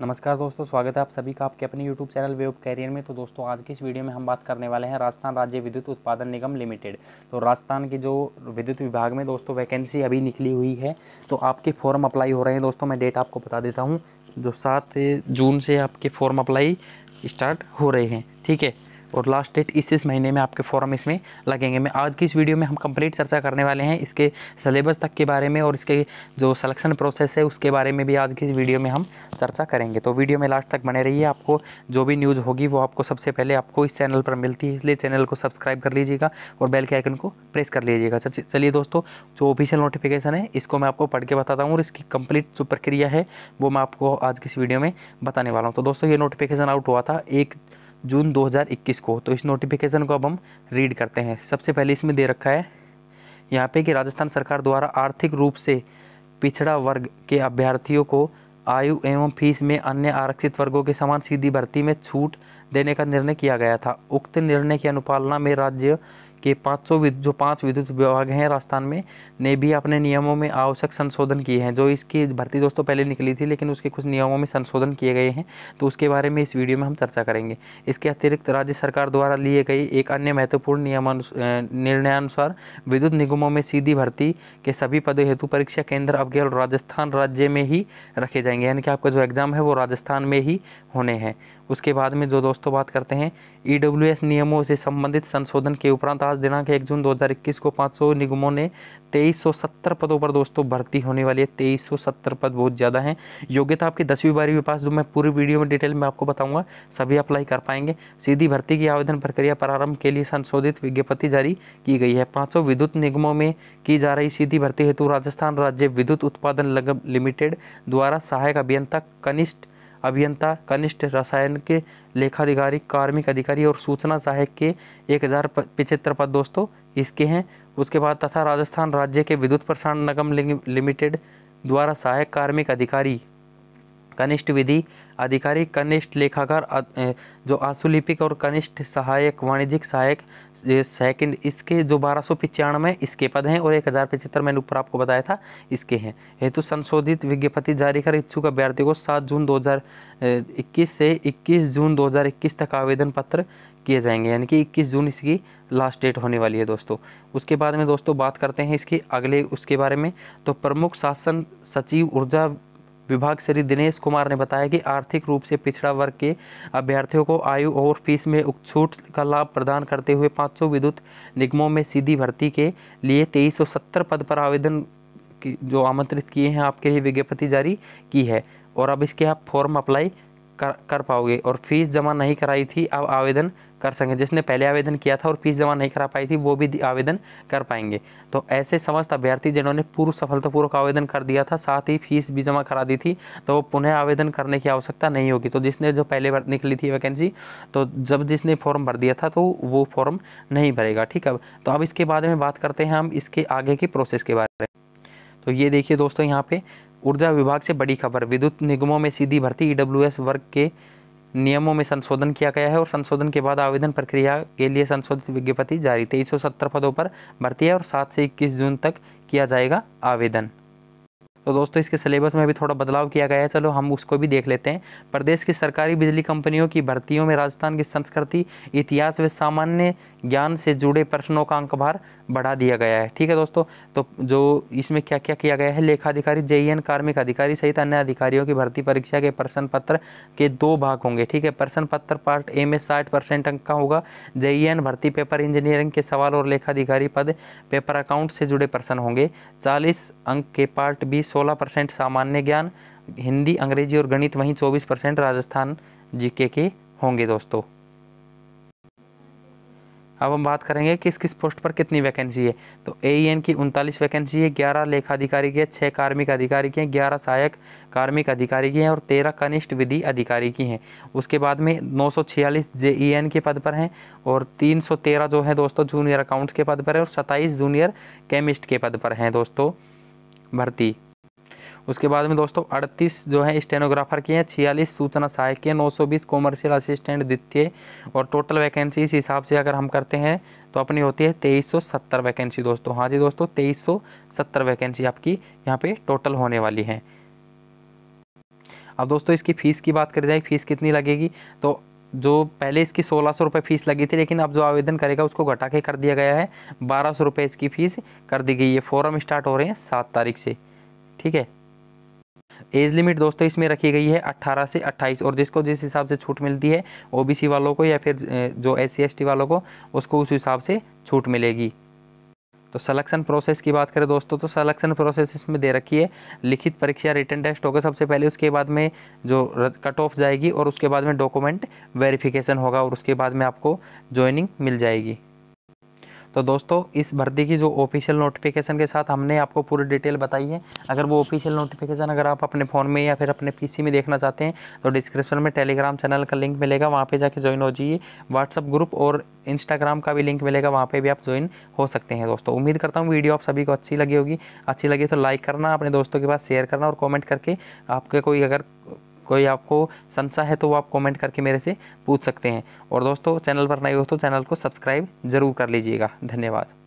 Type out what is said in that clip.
नमस्कार दोस्तों स्वागत है आप सभी का आपके अपने YouTube चैनल वेब कैरियर में तो दोस्तों आज की इस वीडियो में हम बात करने वाले हैं राजस्थान राज्य विद्युत उत्पादन निगम लिमिटेड तो राजस्थान के जो विद्युत विभाग में दोस्तों वैकेंसी अभी निकली हुई है तो आपके फॉर्म अप्लाई हो रहे हैं दोस्तों मैं डेट आपको बता देता हूँ जो सात जून से आपके फॉर्म अप्लाई स्टार्ट हो रहे हैं ठीक है और लास्ट डेट इस इस महीने में आपके फॉर्म इसमें लगेंगे मैं आज की इस वीडियो में हम कंप्लीट चर्चा करने वाले हैं इसके सिलेबस तक के बारे में और इसके जो सलेक्शन प्रोसेस है उसके बारे में भी आज की इस वीडियो में हम चर्चा करेंगे तो वीडियो में लास्ट तक बने रहिए आपको जो भी न्यूज़ होगी वो आपको सबसे पहले आपको इस चैनल पर मिलती है इसलिए चैनल को सब्सक्राइब कर लीजिएगा और बेल के आइकन को प्रेस कर लीजिएगा चलिए दोस्तों जो ऑफिशियल नोटिफिकेशन है इसको मैं आपको पढ़ के बताता हूँ और इसकी कंप्लीट जो प्रक्रिया है वो मैं आपको आज की इस वीडियो में बताने वाला हूँ तो दोस्तों ये नोटिफिकेशन आउट हुआ था एक जून 2021 को तो इस नोटिफिकेशन को अब हम रीड करते हैं सबसे पहले इसमें दे रखा है यहाँ पे कि राजस्थान सरकार द्वारा आर्थिक रूप से पिछड़ा वर्ग के अभ्यर्थियों को आयु एवं फीस में अन्य आरक्षित वर्गों के समान सीधी भर्ती में छूट देने का निर्णय किया गया था उक्त निर्णय की अनुपालना में राज्य के विद्युत जो पाँच विद्युत विभाग हैं राजस्थान में ने भी अपने नियमों में आवश्यक संशोधन किए हैं जो इसकी भर्ती दोस्तों पहले निकली थी लेकिन उसके कुछ नियमों में संशोधन किए गए हैं तो उसके बारे में इस वीडियो में हम चर्चा करेंगे इसके अतिरिक्त राज्य सरकार द्वारा लिए गए एक अन्य महत्वपूर्ण नियमानुस निर्णयानुसार विद्युत निगमों में सीधी भर्ती के सभी पदों हेतु परीक्षा केंद्र अब केवल राजस्थान राज्य में ही रखे जाएंगे यानी कि आपका जो एग्ज़ाम है वो राजस्थान में ही होने हैं उसके बाद में जो दोस्तों बात करते हैं ई नियमों से संबंधित संशोधन के उपरांत आज आज दिनांक एक जून 2021 को 500 निगमों ने 2370 पदों पर दोस्तों भर्ती होने वाली है 2370 पद बहुत ज़्यादा हैं योग्यता आपकी दसवीं बारहवीं पास जो तो मैं पूरी वीडियो में डिटेल में आपको बताऊंगा सभी अप्लाई कर पाएंगे सीधी भर्ती की आवेदन प्रक्रिया प्रारंभ के लिए संशोधित विज्ञप्ति जारी की गई है पाँचों विद्युत निगमों में की जा रही सीधी भर्ती हेतु राजस्थान राज्य विद्युत उत्पादन निगम लिमिटेड द्वारा सहायक अभियंता कनिष्ठ अभियंता कनिष्ठ रसायन के लेखाधिकारी कार्मिक अधिकारी और सूचना सहायक के एक हज़ार पिछहत्तर पद दोस्तों इसके हैं उसके बाद तथा राजस्थान राज्य के विद्युत प्रसारण निगम लिमिटेड द्वारा सहायक कार्मिक अधिकारी कनिष्ठ विधि अधिकारी कनिष्ठ लेखाकार जो लिपिक और कनिष्ठ सहायक वाणिज्यिक सहायक सेकंड इसके जो बारह सौ पिचानवे इसके पद हैं और एक हज़ार पचहत्तर मैंने ऊपर आपको बताया था इसके हैं हेतु संशोधित विज्ञप्ति जारी कर इच्छुक अभ्यर्थी को सात जून दो हज़ार इक्कीस से इक्कीस जून दो हज़ार इक्कीस तक आवेदन पत्र किए जाएंगे यानी कि 21 जून इसकी लास्ट डेट होने वाली है दोस्तों उसके बाद में दोस्तों बात करते हैं इसकी अगले उसके बारे में तो प्रमुख शासन सचिव ऊर्जा विभाग श्री दिनेश कुमार ने बताया कि आर्थिक रूप से पिछड़ा वर्ग के अभ्यर्थियों को आयु और फीस में छूट का लाभ प्रदान करते हुए 500 विद्युत निगमों में सीधी भर्ती के लिए 2370 पद पर आवेदन जो आमंत्रित किए हैं आपके लिए विज्ञप्ति जारी की है और अब इसके आप फॉर्म अप्लाई कर कर पाओगे और फीस जमा नहीं कराई थी अब आवेदन कर सकें जिसने पहले आवेदन किया था और फीस जमा नहीं करा पाई थी वो भी आवेदन कर पाएंगे तो ऐसे समस्त अभ्यर्थी जिन्होंने पूर्व सफलतापूर्वक आवेदन कर दिया था साथ ही फीस भी जमा करा दी थी तो वो पुनः आवेदन करने की आवश्यकता नहीं होगी तो जिसने जो पहले बार निकली थी वैकेंसी तो जब जिसने फॉर्म भर दिया था तो वो फॉर्म नहीं भरेगा ठीक है तो अब इसके बारे में बात करते हैं हम इसके आगे की प्रोसेस के बारे में तो ये देखिए दोस्तों यहाँ पे ऊर्जा विभाग से बड़ी खबर विद्युत निगमों में सीधी भर्ती ई e वर्ग के नियमों में संशोधन किया गया है और संशोधन के बाद आवेदन प्रक्रिया के लिए संशोधित विज्ञप्ति जारी तेईस सौ सत्तर पदों पर भर्ती है और सात से इक्कीस जून तक किया जाएगा आवेदन तो दोस्तों इसके सिलेबस में भी थोड़ा बदलाव किया गया है चलो हम उसको भी देख लेते हैं प्रदेश की सरकारी बिजली कंपनियों की भर्तियों में राजस्थान की संस्कृति इतिहास व सामान्य ज्ञान से जुड़े प्रश्नों का अंक भार बढ़ा दिया गया है ठीक है दोस्तों तो जो इसमें क्या क्या किया गया है लेखाधिकारी जे कार्मिक अधिकारी सहित अन्य अधिकारियों की भर्ती परीक्षा के प्रश्न पत्र के दो भाग होंगे ठीक है प्रश्न पत्र पार्ट ए में साठ परसेंट अंक का होगा जे भर्ती पेपर इंजीनियरिंग के सवाल और लेखाधिकारी पद पेपर अकाउंट से जुड़े प्रश्न होंगे चालीस अंक के पार्ट बी सोलह परसेंट सामान्य ज्ञान हिंदी अंग्रेजी और गणित वहीं चौबीस परसेंट राजस्थान जीके के होंगे दोस्तों अब हम बात करेंगे किस किस पोस्ट पर कितनी वैकेंसी है तो ए e की उनतालीस वैकेंसी है ग्यारह लेखाधिकारी की है छः कार्मिक अधिकारी की हैं ग्यारह सहायक कार्मिक अधिकारी की हैं और तेरह कनिष्ठ विधि अधिकारी की हैं उसके बाद में नौ सौ छियालीस जे e के पद पर हैं और तीन सौ तेरह जो है दोस्तों जूनियर अकाउंट्स के पद पर है और सत्ताईस जूनियर केमिस्ट के पद पर हैं दोस्तों भर्ती उसके बाद में दोस्तों अड़तीस जो है स्टेनोग्राफर के हैं छियालीस सूचना सहायक की सौ बीस कॉमर्शियल असिस्टेंट द्वितीय और टोटल वैकेंसी इस हिसाब से अगर हम करते हैं तो अपनी होती है तेईस वैकेंसी दोस्तों हाँ जी दोस्तों तेईस वैकेंसी आपकी यहाँ पर टोटल होने वाली है अब दोस्तों इसकी फ़ीस की बात करी जाए फीस कितनी लगेगी तो जो पहले इसकी सोलह सौ रुपये फ़ीस लगी थी लेकिन अब जो आवेदन करेगा उसको घटा के कर दिया गया है बारह सौ रुपये इसकी फ़ीस कर दी गई है फॉरम स्टार्ट हो रहे हैं सात तारीख से ठीक है एज लिमिट दोस्तों इसमें रखी गई है 18 से 28 और जिसको जिस हिसाब से छूट मिलती है ओबीसी वालों को या फिर जो एस सी वालों को उसको उस हिसाब से छूट मिलेगी तो सलेक्शन प्रोसेस की बात करें दोस्तों तो सलेक्शन प्रोसेस इसमें दे रखी है लिखित परीक्षा रिटर्न टेस्ट होगा सबसे पहले उसके बाद में जो कट ऑफ जाएगी और उसके बाद में डॉक्यूमेंट वेरिफिकेशन होगा और उसके बाद में आपको ज्वाइनिंग मिल जाएगी तो दोस्तों इस भर्ती की जो ऑफिशियल नोटिफिकेशन के साथ हमने आपको पूरी डिटेल बताई है अगर वो ऑफिशियल नोटिफिकेशन अगर आप अपने फ़ोन में या फिर अपने पीसी में देखना चाहते हैं तो डिस्क्रिप्शन में टेलीग्राम चैनल का लिंक मिलेगा वहाँ पर जाके ज्वाइन हो जाइए व्हाट्सअप ग्रुप और इंस्टाग्राम का भी लिंक मिलेगा वहाँ पर भी आप ज्वाइन हो सकते हैं दोस्तों उम्मीद करता हूँ वीडियो आप सभी को अच्छी लगी होगी अच्छी लगी तो लाइक करना अपने दोस्तों के पास शेयर करना और कॉमेंट करके आपके कोई अगर कोई आपको संशा है तो वो आप कमेंट करके मेरे से पूछ सकते हैं और दोस्तों चैनल पर नए हो तो चैनल को सब्सक्राइब ज़रूर कर लीजिएगा धन्यवाद